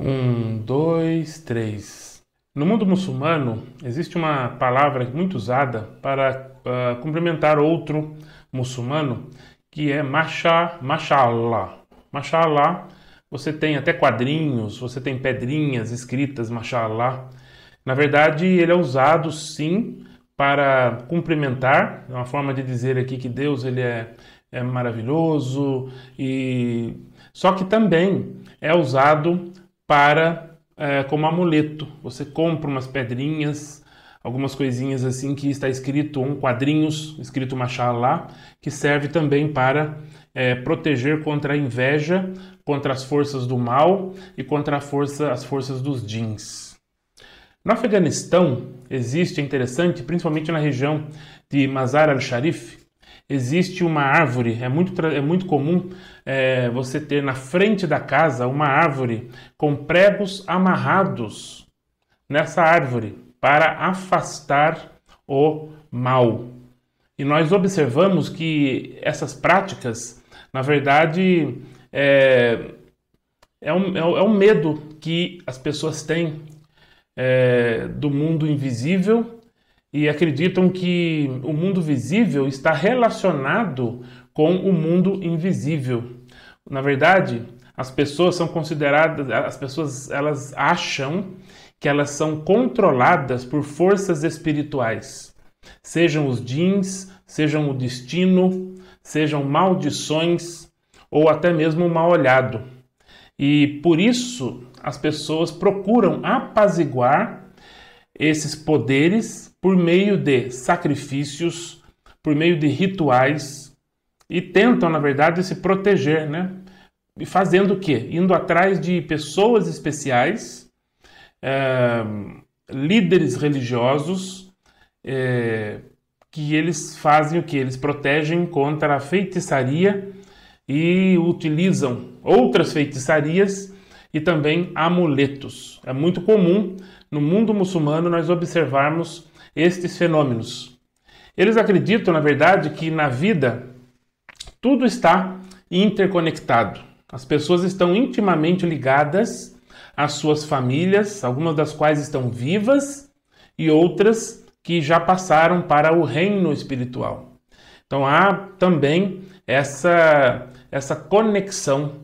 Um, dois, três. No mundo muçulmano, existe uma palavra muito usada para uh, cumprimentar outro muçulmano, que é masha, mashallah. Mashallah, você tem até quadrinhos, você tem pedrinhas escritas, mashallah. Na verdade, ele é usado sim para cumprimentar, é uma forma de dizer aqui que Deus ele é, é maravilhoso e só que também é usado para é, como amuleto. Você compra umas pedrinhas, algumas coisinhas assim que está escrito, um quadrinhos escrito Machalá, que serve também para é, proteger contra a inveja, contra as forças do mal e contra força, as forças dos jeans. No Afeganistão existe, é interessante, principalmente na região de Mazar al-Sharif, existe uma árvore, é muito, é muito comum é, você ter na frente da casa uma árvore com pregos amarrados nessa árvore para afastar o mal. E nós observamos que essas práticas, na verdade, é, é, um, é, é um medo que as pessoas têm é, do mundo invisível e acreditam que o mundo visível está relacionado com o mundo invisível. Na verdade, as pessoas são consideradas, as pessoas elas acham que elas são controladas por forças espirituais, sejam os jeans, sejam o destino, sejam maldições ou até mesmo o mal olhado. E por isso as pessoas procuram apaziguar esses poderes por meio de sacrifícios, por meio de rituais e tentam, na verdade, se proteger, né? E fazendo o quê? Indo atrás de pessoas especiais, é, líderes religiosos, é, que eles fazem o que? Eles protegem contra a feitiçaria e utilizam outras feitiçarias e também amuletos. É muito comum no mundo muçulmano nós observarmos estes fenômenos. Eles acreditam, na verdade, que na vida tudo está interconectado. As pessoas estão intimamente ligadas às suas famílias, algumas das quais estão vivas e outras que já passaram para o reino espiritual. Então há também essa, essa conexão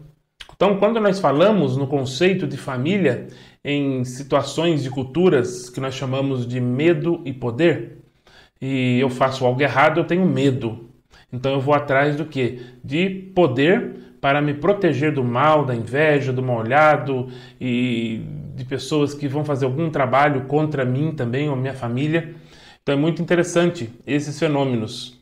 então, quando nós falamos no conceito de família em situações e culturas que nós chamamos de medo e poder, e eu faço algo errado, eu tenho medo. Então eu vou atrás do que? De poder para me proteger do mal, da inveja, do mal olhado e de pessoas que vão fazer algum trabalho contra mim também ou minha família. Então é muito interessante esses fenômenos.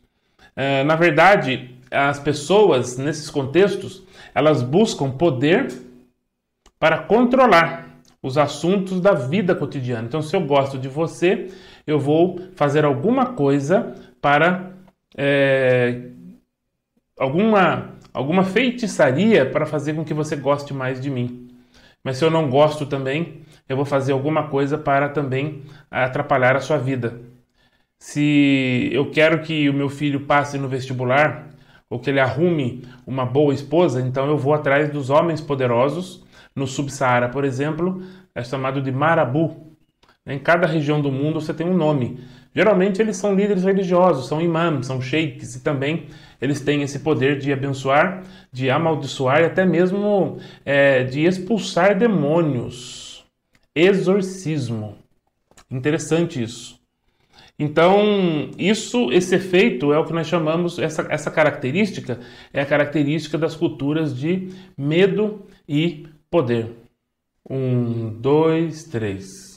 Eh, na verdade, as pessoas nesses contextos elas buscam poder para controlar os assuntos da vida cotidiana. Então, se eu gosto de você, eu vou fazer alguma coisa para é, alguma alguma feitiçaria para fazer com que você goste mais de mim. Mas se eu não gosto também, eu vou fazer alguma coisa para também atrapalhar a sua vida. Se eu quero que o meu filho passe no vestibular, ou que ele arrume uma boa esposa, então eu vou atrás dos homens poderosos. No Subsaara, por exemplo, é chamado de marabu. Em cada região do mundo você tem um nome. Geralmente eles são líderes religiosos, são imãs, são sheiks e também eles têm esse poder de abençoar, de amaldiçoar e até mesmo é, de expulsar demônios. Exorcismo. Interessante isso. Então, isso, esse efeito é o que nós chamamos, essa, essa característica é a característica das culturas de medo e poder. Um, dois, três.